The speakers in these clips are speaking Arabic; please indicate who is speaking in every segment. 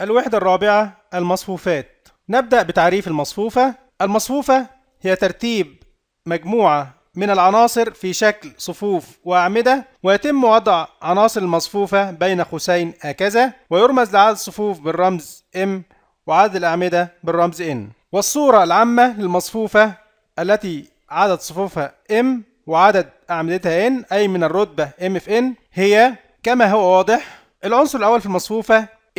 Speaker 1: الوحدة الرابعة المصفوفات نبدأ بتعريف المصفوفة المصفوفة هي ترتيب مجموعة من العناصر في شكل صفوف وأعمدة ويتم وضع عناصر المصفوفة بين قوسين هكذا ويرمز لعدد الصفوف بالرمز M وعدد الأعمدة بالرمز N والصورة العامة للمصفوفة التي عدد صفوفها M وعدد أعمدتها N أي من الرتبة M في N هي كما هو واضح العنصر الأول في المصفوفة a 11 a 12 a 13 a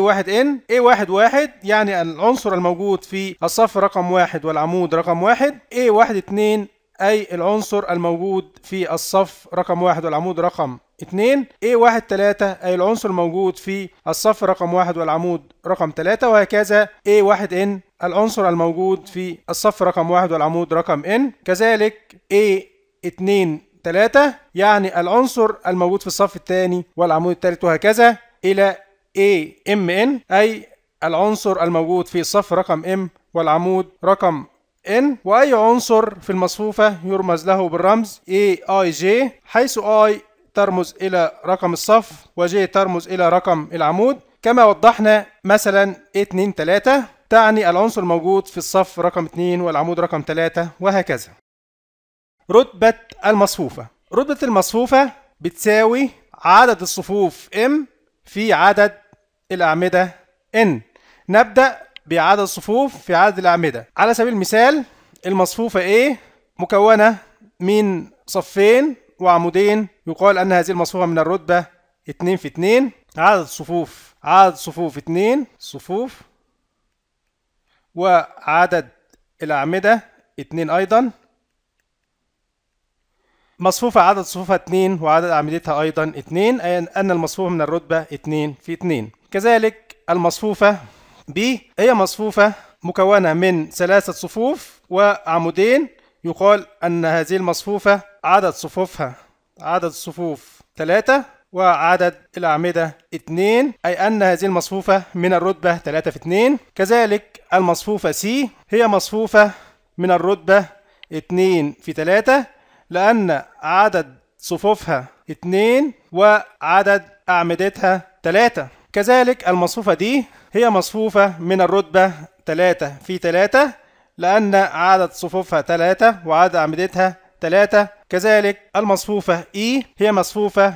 Speaker 1: 1 n a 11 يعني العنصر الموجود في الصف رقم واحد والعمود رقم واحد a 12 أي العنصر الموجود في الصف رقم واحد والعمود رقم 2 a 13 أي العنصر الموجود في الصف رقم واحد والعمود رقم 3 وهكذا a 1 n العنصر الموجود في الصف رقم واحد والعمود رقم n كذلك a 2 3 يعني العنصر الموجود في الصف الثاني والعمود الثالث وهكذا إلى AMN أي العنصر الموجود في الصف رقم M والعمود رقم N وأي عنصر في المصفوفة يرمز له بالرمز AIJ حيث I ترمز إلى رقم الصف و ترمز إلى رقم العمود كما وضحنا مثلا 2 3 تعني العنصر الموجود في الصف رقم 2 والعمود رقم 3 وهكذا رتبة المصفوفة رتبة المصفوفة بتساوي عدد الصفوف M في عدد الأعمدة N نبدأ بعدد الصفوف في عدد الأعمدة على سبيل المثال المصفوفة A مكونة من صفين وعمودين يقال أن هذه المصفوفة من الرتبة 2 في 2 عدد الصفوف عدد صفوف 2 صفوف وعدد الأعمدة 2 أيضا مصفوفة عدد صفوفها 2 وعدد أعمدتها أيضا 2 أي أن المصفوفة من الرتبة 2 في 2 كذلك المصفوفة ب هي مصفوفة مكونة من ثلاثة صفوف وعمودين يقال أن هذه المصفوفة عدد صفوفها عدد الصفوف 3 وعدد الأعمدة 2 أي أن هذه المصفوفة من الرتبة 3 في 2 كذلك المصفوفة سي هي مصفوفة من الرتبة 2 في 3 لأن عدد صفوفها اتنين وعدد أعمدتها تلاتة كذلك المصفوفة دي هي مصفوفة من الرتبة تلاتة في تلاتة لأن عدد صفوفها تلاتة وعدد أعمدتها تلاتة كذلك المصفوفة E هي مصفوفة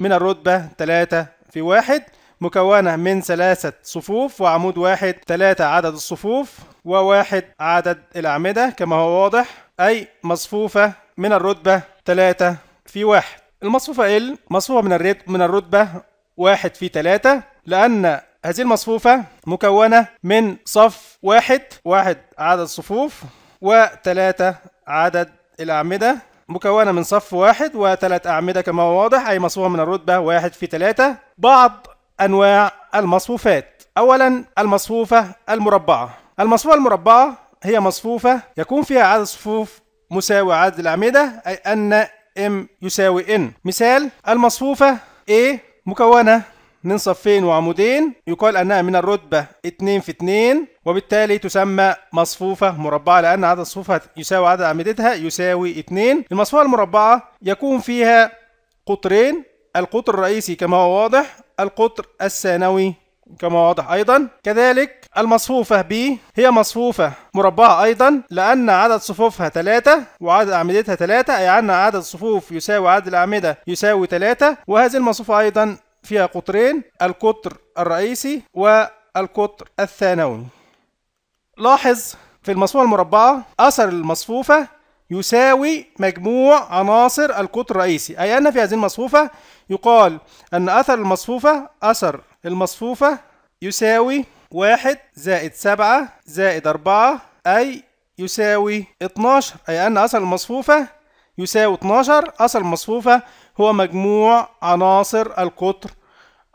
Speaker 1: من الرتبة تلاتة في واحد مكونة من ثلاثة صفوف وعمود واحد ثلاثة عدد الصفوف وواحد عدد الأعمدة كما هو واضح أي مصفوفة من الرتبة 3 في 1 المصفوفة L مصفوفة من من الرتبة 1 في 3 لأن هذه المصفوفة مكونة من صف واحد واحد عدد الصفوف وثلاثة عدد الأعمدة مكونة من صف واحد وثلاث أعمدة كما هو واضح أي مصفوفة من الرتبة واحد في ثلاثة بعض أنواع المصفوفات أولا المصفوفة المربعة المصفوفة المربعة هي مصفوفة يكون فيها عدد صفوف مساوي عدد الأعمدة أي أن M يساوي N مثال المصفوفة A مكونة من صفين وعمودين يقال أنها من الرتبة 2 في 2 وبالتالي تسمى مصفوفة مربعة لأن عدد الصفوفة يساوي عدد أعمدتها يساوي 2 المصفوفة المربعة يكون فيها قطرين القطر الرئيسي كما هو واضح القطر الثانوي كما واضح أيضا كذلك المصفوفة B هي مصفوفة مربعة أيضا لأن عدد صفوفها 3 وعدد أعمدتها 3 أي أن عدد صفوف يساوي عدد الأعمدة يساوي 3 وهذه المصفوفة أيضا فيها قطرين القطر الرئيسي والقطر الثانوي لاحظ في المصفوفة المربعة أثر المصفوفة يساوي مجموع عناصر القطر الرئيسي أي أن في هذه المصفوفة يقال أن أثر المصفوفة أثر المصفوفة يساوي واحد زائد سبعة زائد أربعة أي يساوي 12 أي أن أثر المصفوفة يساوي 12 أثر المصفوفة هو مجموع عناصر القطر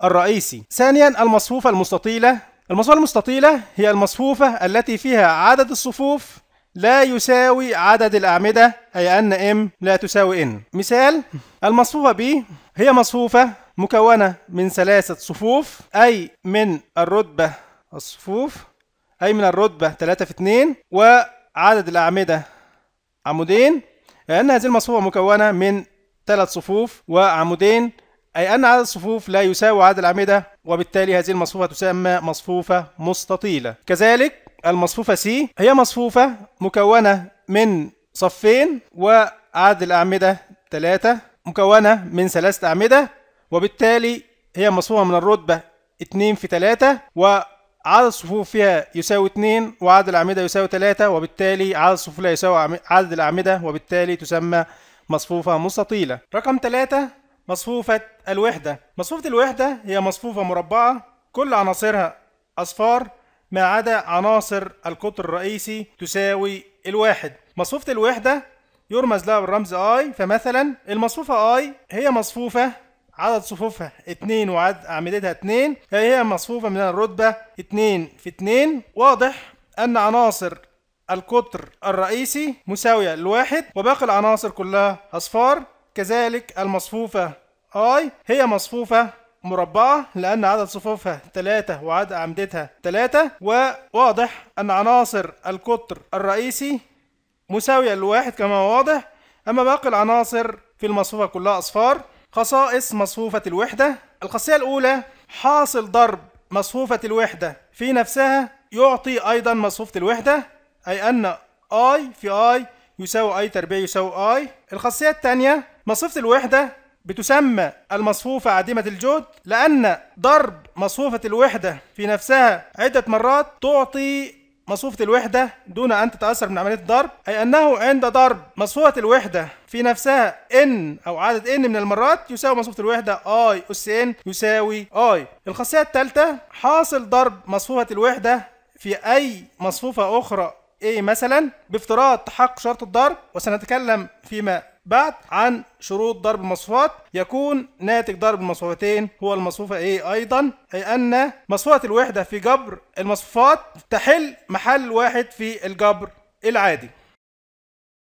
Speaker 1: الرئيسي ثانيا المصفوفة المستطيلة المصفوفة المستطيلة هي المصفوفة التي فيها عدد الصفوف لا يساوي عدد الأعمدة أي أن M لا تساوي N مثال المصفوفة B هي مصفوفة مكونة من ثلاثة صفوف أي من الرتبة الصفوف أي من الرتبة 3 في 2 وعدد الأعمدة عمودين لأن هذه المصفوفة مكونة من ثلاث صفوف وعمودين أي أن عدد الصفوف لا يساوي عدد الأعمدة وبالتالي هذه المصفوفة تسمى مصفوفة مستطيلة كذلك المصفوفة سي هي مصفوفة مكونة من صفين وعدد الأعمدة ثلاثة مكونة من ثلاثة أعمدة وبالتالي هي مصفوفة من الرتبة 2 في 3 وعدد الصفوف فيها يساوي 2 وعدد الأعمدة يساوي 3 وبالتالي عدد الصفوف لا يساوي عدد الأعمدة وبالتالي تسمى مصفوفة مستطيلة رقم 3 مصفوفة الوحدة مصفوفة الوحدة هي مصفوفة مربعة كل عناصرها أصفار ما عدا عناصر القطر الرئيسي تساوي الواحد مصفوفة الوحدة يرمز لها بالرمز I فمثلا المصفوفة I هي مصفوفة عدد صفوفها 2 وعدد أعمدتها 2 هي مصفوفة من الرتبة 2 في 2 واضح أن عناصر القطر الرئيسي مساوية لواحد وباقي العناصر كلها أصفار كذلك المصفوفة I هي مصفوفة مربعة لأن عدد صفوفها 3 وعدد أعمدتها 3 وواضح أن عناصر القطر الرئيسي مساوية لواحد كما هو واضح أما باقي العناصر في المصفوفة كلها أصفار خصائص مصفوفة الوحدة الخاصية الأولى حاصل ضرب مصفوفة الوحدة في نفسها يعطي أيضا مصفوفة الوحدة أي أن I في I يساوي I تربيع يساوي I الخاصية الثانية مصفوفة الوحدة بتسمى المصفوفة عديمة الجهد لأن ضرب مصفوفة الوحدة في نفسها عدة مرات تعطي مصفوفة الوحدة دون أن تتأثر من عملية الضرب أي أنه عند ضرب مصفوفة الوحدة في نفسها n أو عدد n من المرات يساوي مصفوفة الوحدة i أس n يساوي i الخاصية الثالثة حاصل ضرب مصفوفة الوحدة في أي مصفوفة أخرى A مثلا بافتراض تحقق شرط الضرب وسنتكلم فيما بعد عن شروط ضرب المصفوفات يكون ناتج ضرب المصفوفتين هو المصفوفة A ايضا اي ان مصفوفة الوحدة في جبر المصفوفات تحل محل واحد في الجبر العادي